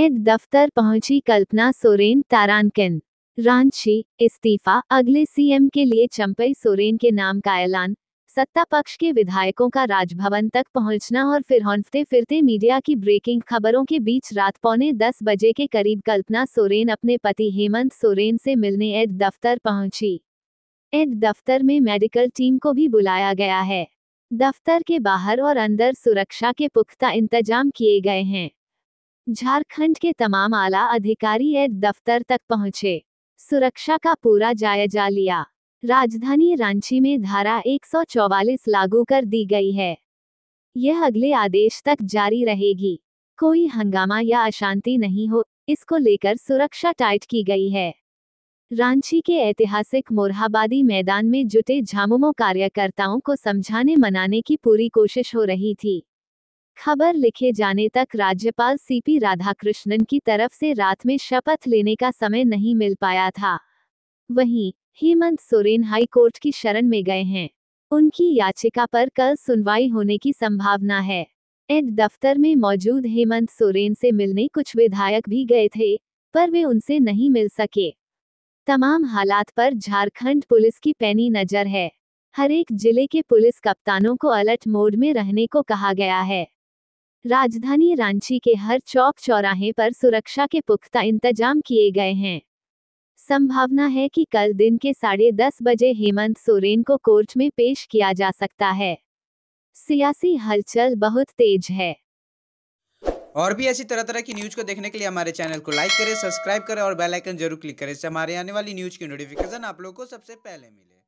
add दफ्तर पहुंची कल्पना सोरेन तारानकिन रांची इस्तीफा अगले सीएम के लिए चंपई सोरेन के नाम का ऐलान सत्ता पक्ष के विधायकों का राजभवन तक पहुंचना और फिर हौंफते फिरते मीडिया की ब्रेकिंग खबरों के बीच रात पौने दस बजे के करीब कल्पना सोरेन अपने पति हेमंत सोरेन से मिलने एड दफ्तर पहुंची एड दफ्तर में मेडिकल टीम को भी बुलाया गया है दफ्तर के बाहर और अंदर सुरक्षा के पुख्ता इंतजाम किए गए हैं झारखंड के तमाम आला अधिकारी एड दफ्तर तक पहुंचे सुरक्षा का पूरा जायजा लिया राजधानी रांची में धारा 144 लागू कर दी गई है यह अगले आदेश तक जारी रहेगी कोई हंगामा या अशांति नहीं हो इसको लेकर सुरक्षा टाइट की गई है रांची के ऐतिहासिक मोरहाबादी मैदान में जुटे झामुमो कार्यकर्ताओं को समझाने मनाने की पूरी कोशिश हो रही थी खबर लिखे जाने तक राज्यपाल सीपी राधाकृष्णन की तरफ से रात में शपथ लेने का समय नहीं मिल पाया था वहीं हेमंत सोरेन हाई कोर्ट की शरण में गए हैं उनकी याचिका पर कल सुनवाई होने की संभावना है एड दफ्तर में मौजूद हेमंत सोरेन से मिलने कुछ विधायक भी गए थे पर वे उनसे नहीं मिल सके तमाम हालात पर झारखंड पुलिस की पैनी नजर है हरेक जिले के पुलिस कप्तानों को अलर्ट मोड में रहने को कहा गया है राजधानी रांची के हर चौक चौराहे पर सुरक्षा के पुख्ता इंतजाम किए गए हैं संभावना है कि कल दिन के साढ़े दस बजे हेमंत सोरेन को कोर्ट में पेश किया जा सकता है सियासी हलचल बहुत तेज है और भी ऐसी तरह तरह की न्यूज को देखने के लिए हमारे चैनल को लाइक करें सब्सक्राइब करें और बेल आइकन जरूर क्लिक करें इससे हमारे आने वाली न्यूज की नोटिफिकेशन आप लोगों को सबसे पहले मिले